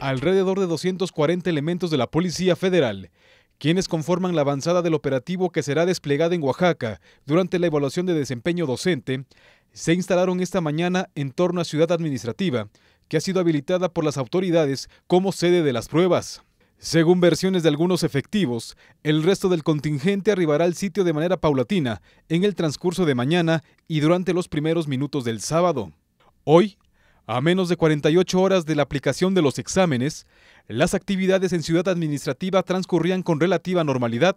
alrededor de 240 elementos de la Policía Federal, quienes conforman la avanzada del operativo que será desplegada en Oaxaca durante la evaluación de desempeño docente, se instalaron esta mañana en torno a Ciudad Administrativa, que ha sido habilitada por las autoridades como sede de las pruebas. Según versiones de algunos efectivos, el resto del contingente arribará al sitio de manera paulatina en el transcurso de mañana y durante los primeros minutos del sábado. Hoy, a menos de 48 horas de la aplicación de los exámenes, las actividades en Ciudad Administrativa transcurrían con relativa normalidad,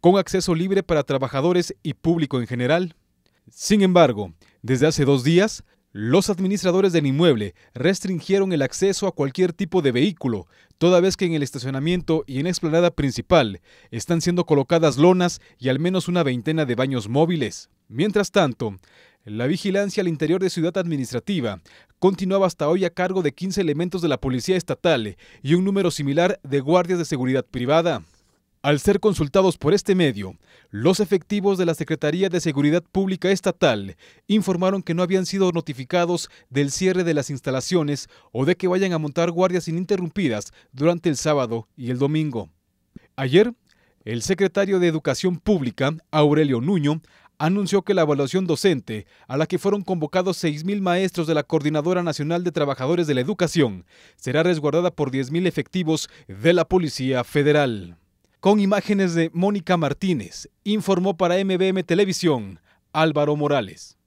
con acceso libre para trabajadores y público en general. Sin embargo, desde hace dos días, los administradores del inmueble restringieron el acceso a cualquier tipo de vehículo, toda vez que en el estacionamiento y en la explanada principal están siendo colocadas lonas y al menos una veintena de baños móviles. Mientras tanto, la vigilancia al interior de Ciudad Administrativa continuaba hasta hoy a cargo de 15 elementos de la Policía Estatal y un número similar de guardias de seguridad privada. Al ser consultados por este medio, los efectivos de la Secretaría de Seguridad Pública Estatal informaron que no habían sido notificados del cierre de las instalaciones o de que vayan a montar guardias ininterrumpidas durante el sábado y el domingo. Ayer, el secretario de Educación Pública, Aurelio Nuño, anunció que la evaluación docente, a la que fueron convocados 6.000 maestros de la Coordinadora Nacional de Trabajadores de la Educación, será resguardada por 10.000 efectivos de la Policía Federal. Con imágenes de Mónica Martínez, informó para MBM Televisión Álvaro Morales.